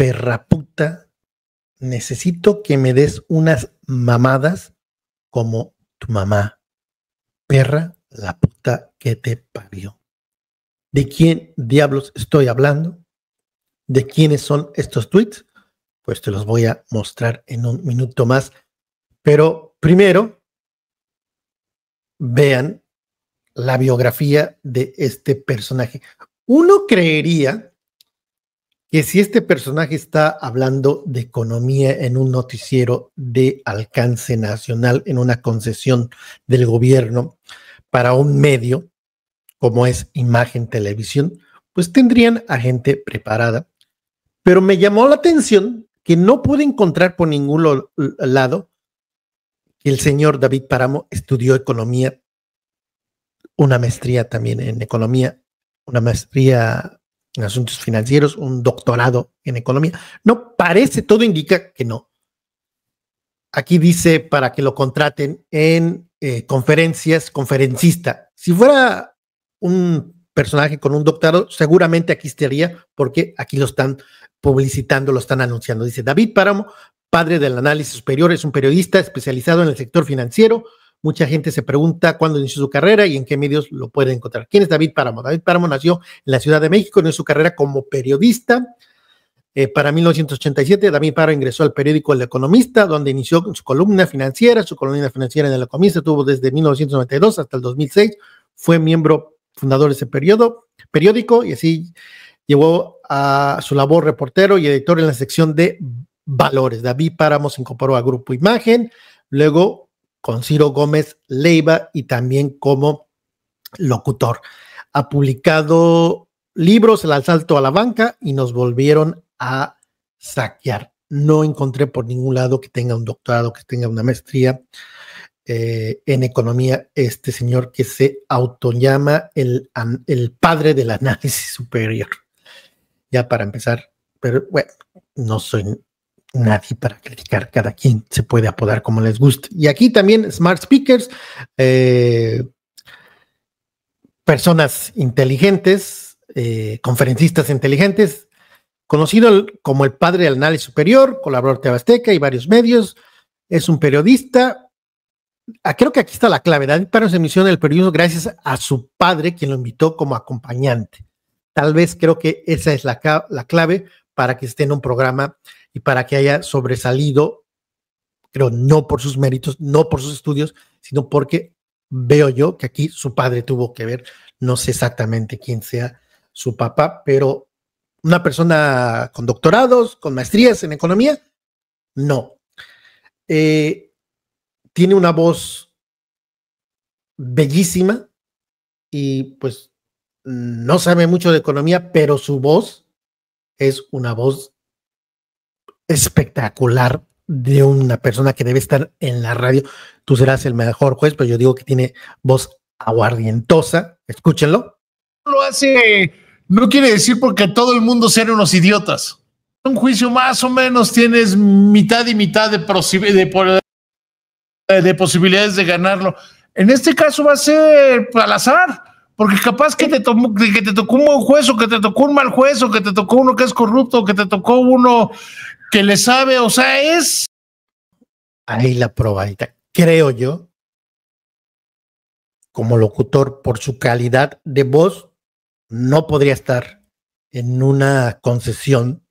perra puta necesito que me des unas mamadas como tu mamá. Perra, la puta que te parió. ¿De quién diablos estoy hablando? ¿De quiénes son estos tweets? Pues te los voy a mostrar en un minuto más. Pero primero, vean la biografía de este personaje. Uno creería que si este personaje está hablando de economía en un noticiero de alcance nacional, en una concesión del gobierno para un medio como es Imagen Televisión, pues tendrían a gente preparada. Pero me llamó la atención que no pude encontrar por ningún lado que el señor David Paramo estudió economía, una maestría también en economía, una maestría en asuntos financieros, un doctorado en economía. No parece, todo indica que no. Aquí dice para que lo contraten en eh, conferencias, conferencista. Si fuera un personaje con un doctorado, seguramente aquí estaría porque aquí lo están publicitando, lo están anunciando. Dice David Páramo, padre del análisis superior, es un periodista especializado en el sector financiero, Mucha gente se pregunta cuándo inició su carrera y en qué medios lo puede encontrar. ¿Quién es David Páramo? David Páramo nació en la Ciudad de México, en su carrera como periodista. Eh, para 1987, David Páramo ingresó al periódico El Economista, donde inició su columna financiera. Su columna financiera en El Economista tuvo desde 1992 hasta el 2006. Fue miembro fundador de ese periodo, periódico y así llegó a su labor reportero y editor en la sección de valores. David Páramo se incorporó a Grupo Imagen, luego con Ciro Gómez Leiva y también como locutor. Ha publicado libros, El asalto a la banca, y nos volvieron a saquear. No encontré por ningún lado que tenga un doctorado, que tenga una maestría eh, en economía, este señor que se autollama el, el padre del análisis superior. Ya para empezar, pero bueno, no soy nadie para criticar, cada quien se puede apodar como les guste. Y aquí también smart speakers, eh, personas inteligentes, eh, conferencistas inteligentes, conocido como el padre del análisis superior, colaborador de Azteca y varios medios, es un periodista. Ah, creo que aquí está la clave. Para para se emisión el periodismo gracias a su padre, quien lo invitó como acompañante. Tal vez creo que esa es la, la clave para que esté en un programa y para que haya sobresalido, creo no por sus méritos, no por sus estudios, sino porque veo yo que aquí su padre tuvo que ver, no sé exactamente quién sea su papá, pero una persona con doctorados, con maestrías en economía, no. Eh, tiene una voz bellísima y pues no sabe mucho de economía, pero su voz es una voz espectacular de una persona que debe estar en la radio. Tú serás el mejor juez, pero yo digo que tiene voz aguardientosa. Escúchenlo. Lo hace, no quiere decir porque todo el mundo sean unos idiotas. Un juicio más o menos tienes mitad y mitad de, posibilidades de ganarlo. En este caso va a ser al azar, porque capaz que te, que te tocó un buen juez o que te tocó un mal juez o que te tocó uno que es corrupto o que te tocó uno que le sabe, o sea, es ahí la probadita. Creo yo, como locutor, por su calidad de voz, no podría estar en una concesión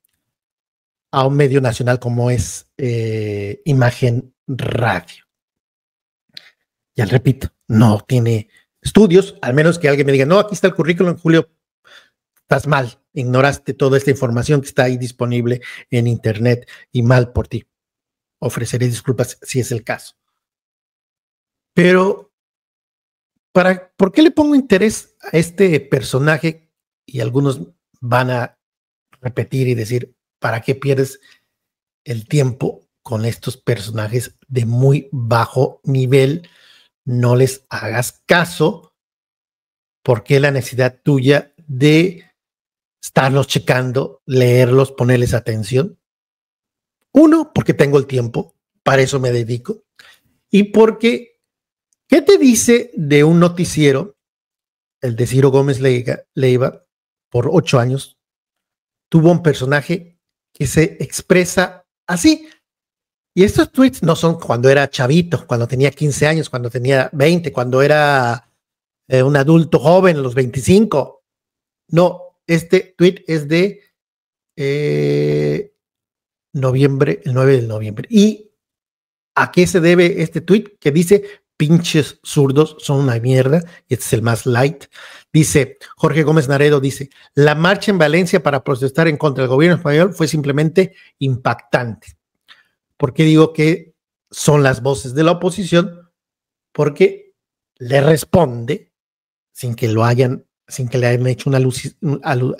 a un medio nacional como es eh, Imagen Radio. Ya repito, no tiene estudios, al menos que alguien me diga, no, aquí está el currículum, Julio, estás mal ignoraste toda esta información que está ahí disponible en Internet y mal por ti. Ofreceré disculpas si es el caso. Pero, para, ¿por qué le pongo interés a este personaje? Y algunos van a repetir y decir, ¿para qué pierdes el tiempo con estos personajes de muy bajo nivel? No les hagas caso. ¿Por qué la necesidad tuya de estarlos checando, leerlos, ponerles atención. Uno, porque tengo el tiempo, para eso me dedico. Y porque, ¿qué te dice de un noticiero, el de Ciro Gómez Leiva, por ocho años, tuvo un personaje que se expresa así? Y estos tweets no son cuando era chavito, cuando tenía 15 años, cuando tenía 20, cuando era eh, un adulto joven, los 25. No, este tweet es de eh, noviembre, el 9 de noviembre. ¿Y a qué se debe este tweet que dice pinches zurdos son una mierda, y este es el más light. Dice Jorge Gómez Naredo, dice, la marcha en Valencia para protestar en contra del gobierno español fue simplemente impactante. ¿Por qué digo que son las voces de la oposición? Porque le responde, sin que lo hayan sin que le hayan hecho una,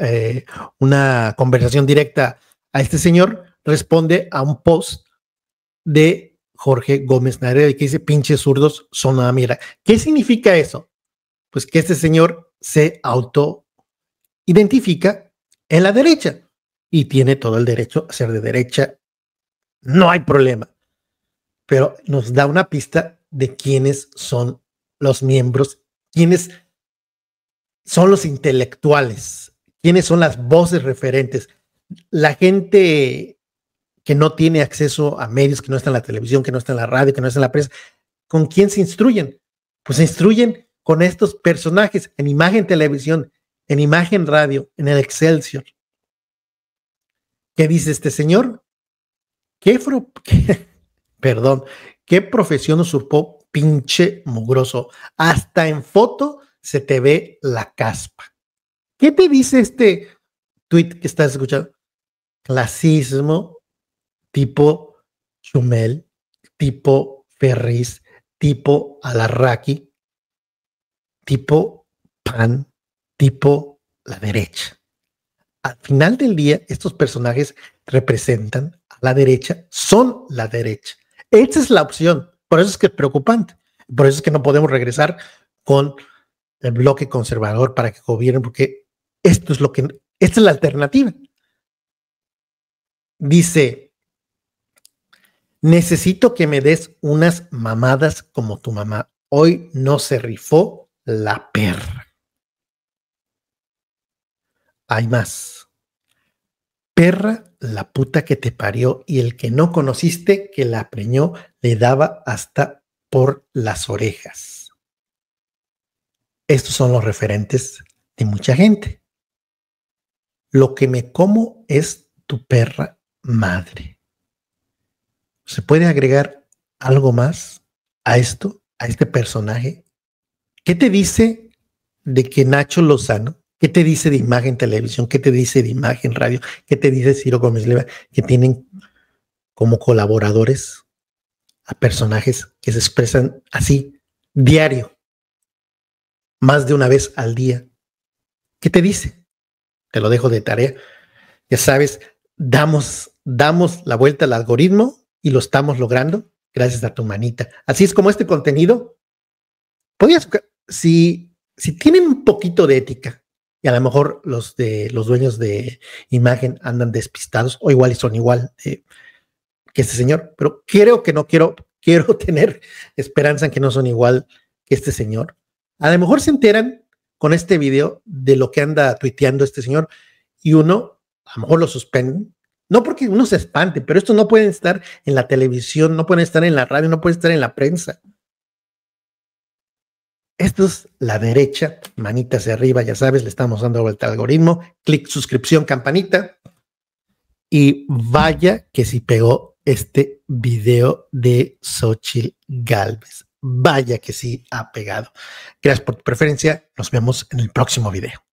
eh, una conversación directa a este señor, responde a un post de Jorge Gómez Naredo que dice, pinches zurdos son nada, mierda. ¿Qué significa eso? Pues que este señor se auto identifica en la derecha y tiene todo el derecho a ser de derecha. No hay problema. Pero nos da una pista de quiénes son los miembros, quiénes son los intelectuales, quiénes son las voces referentes, la gente que no tiene acceso a medios, que no está en la televisión, que no está en la radio, que no está en la prensa, ¿con quién se instruyen? Pues se instruyen con estos personajes en imagen televisión, en imagen radio, en el Excelsior. ¿Qué dice este señor? ¿Qué, perdón, qué profesión usurpó pinche mugroso? Hasta en foto se te ve la caspa. ¿Qué te dice este tweet que estás escuchando? Clasismo tipo Chumel, tipo Ferris, tipo Alarraqui, tipo Pan, tipo la derecha. Al final del día, estos personajes representan a la derecha, son la derecha. Esa es la opción. Por eso es que es preocupante. Por eso es que no podemos regresar con el bloque conservador para que gobiernen, porque esto es lo que, esta es la alternativa. Dice, necesito que me des unas mamadas como tu mamá. Hoy no se rifó la perra. Hay más. Perra la puta que te parió y el que no conociste que la preñó le daba hasta por las orejas. Estos son los referentes de mucha gente. Lo que me como es tu perra madre. ¿Se puede agregar algo más a esto, a este personaje? ¿Qué te dice de que Nacho Lozano, qué te dice de imagen televisión, qué te dice de imagen radio, qué te dice Ciro Gómez Leva, que tienen como colaboradores a personajes que se expresan así diario? más de una vez al día. ¿Qué te dice? Te lo dejo de tarea. Ya sabes, damos, damos la vuelta al algoritmo y lo estamos logrando gracias a tu manita. Así es como este contenido. Podrías, si, si tienen un poquito de ética, y a lo mejor los de los dueños de imagen andan despistados, o igual y son igual que este señor, pero creo que no quiero, quiero tener esperanza en que no son igual que este señor. A lo mejor se enteran con este video de lo que anda tuiteando este señor y uno, a lo mejor lo suspenden. No porque uno se espante, pero esto no pueden estar en la televisión, no pueden estar en la radio, no puede estar en la prensa. Esto es la derecha, manita hacia arriba, ya sabes, le estamos dando vuelta al algoritmo, clic, suscripción, campanita. Y vaya que si pegó este video de Xochitl Galvez vaya que sí ha pegado. Gracias por tu preferencia. Nos vemos en el próximo video.